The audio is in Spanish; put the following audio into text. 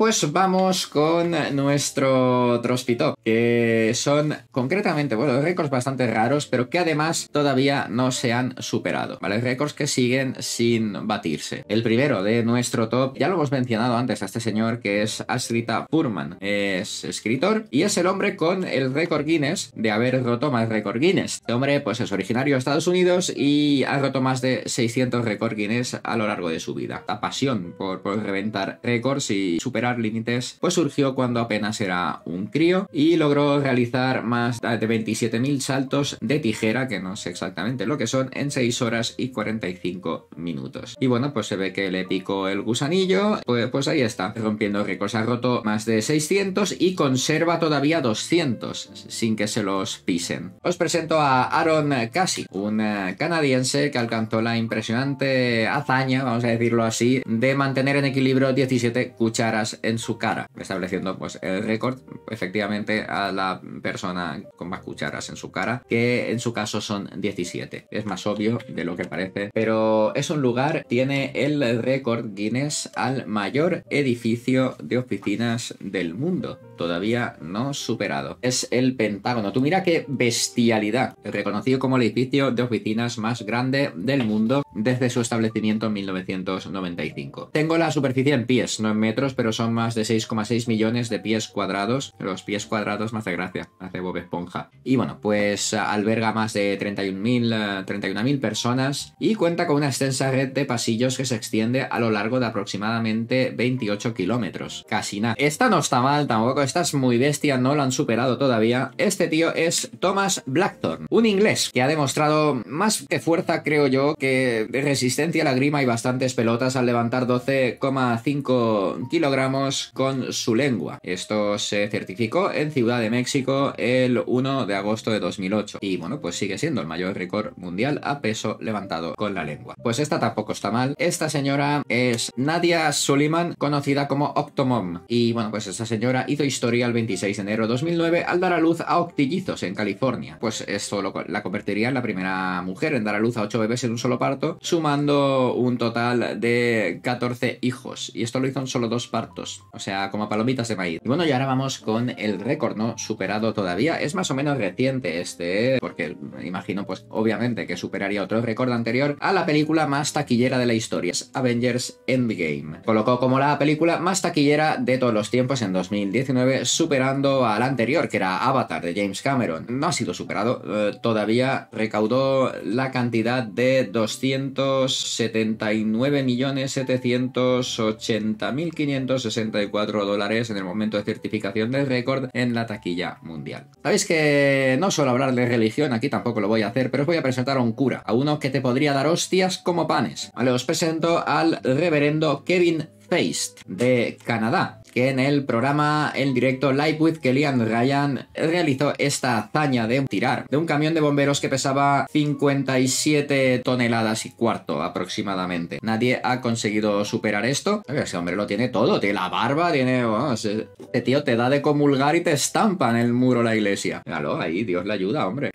Pues vamos con nuestro trospito, que son concretamente, bueno, récords bastante raros, pero que además todavía no se han superado, ¿vale? Récords que siguen sin batirse. El primero de nuestro top, ya lo hemos mencionado antes a este señor, que es astrid Purman. Es escritor y es el hombre con el récord Guinness de haber roto más récord Guinness. Este hombre, pues es originario de Estados Unidos y ha roto más de 600 récord Guinness a lo largo de su vida. La pasión por, por reventar récords y superar límites, pues surgió cuando apenas era un crío y logró realizar más de 27.000 saltos de tijera, que no sé exactamente lo que son, en 6 horas y 45 minutos. Y bueno, pues se ve que le picó el gusanillo, pues, pues ahí está, rompiendo récords. Ha roto más de 600 y conserva todavía 200 sin que se los pisen. Os presento a Aaron Cassie, un eh, canadiense que alcanzó la impresionante hazaña, vamos a decirlo así, de mantener en equilibrio 17 cucharas en su cara, estableciendo pues el récord efectivamente a la persona con más cucharas en su cara, que en su caso son 17. Es más obvio de lo que parece, pero es un lugar, tiene el récord Guinness al mayor edificio de oficinas del mundo todavía no superado. Es el Pentágono. Tú mira qué bestialidad. Reconocido como el edificio de oficinas más grande del mundo desde su establecimiento en 1995. Tengo la superficie en pies, no en metros, pero son más de 6,6 millones de pies cuadrados. Los pies cuadrados más de gracia, hace Bob Esponja. Y bueno, pues alberga más de 31.000 eh, personas y cuenta con una extensa red de pasillos que se extiende a lo largo de aproximadamente 28 kilómetros. Casi nada. Esta no está mal tampoco, esta es muy bestia, no lo han superado todavía. Este tío es Thomas Blackthorne, un inglés que ha demostrado más que fuerza, creo yo, que de, resistencia a la grima y bastantes pelotas al levantar 12,5 kilogramos con su lengua. Esto se certificó en Ciudad de México el 1 de agosto de 2008 y bueno, pues sigue siendo el mayor récord mundial a peso levantado con la lengua. Pues esta tampoco está mal. Esta señora es Nadia Suleiman, conocida como Octomom. Y bueno, pues esta señora hizo historia el 26 de enero de 2009 al dar a luz a octillizos en California. Pues esto la convertiría en la primera mujer en dar a luz a 8 bebés en un solo parto sumando un total de 14 hijos. Y esto lo hizo en solo dos partos, o sea, como palomitas de maíz. Y bueno, y ahora vamos con el récord, ¿no? Superado todavía. Es más o menos reciente este, ¿eh? porque imagino, pues obviamente que superaría otro récord anterior a la película más taquillera de la historia, es Avengers Endgame. Colocó como la película más taquillera de todos los tiempos en 2019, superando al anterior, que era Avatar de James Cameron. No ha sido superado, eh, todavía recaudó la cantidad de 200 279.780.564 dólares en el momento de certificación del récord en la taquilla mundial. Sabéis que no suelo hablar de religión, aquí tampoco lo voy a hacer, pero os voy a presentar a un cura, a uno que te podría dar hostias como panes. Vale, os presento al reverendo Kevin Feist de Canadá que en el programa en directo Live with Kellyanne Ryan realizó esta hazaña de tirar de un camión de bomberos que pesaba 57 toneladas y cuarto aproximadamente. Nadie ha conseguido superar esto. Ese hombre lo tiene todo, tiene la barba, tiene... este tío te da de comulgar y te estampa en el muro la iglesia. Míralo, ahí Dios le ayuda, hombre.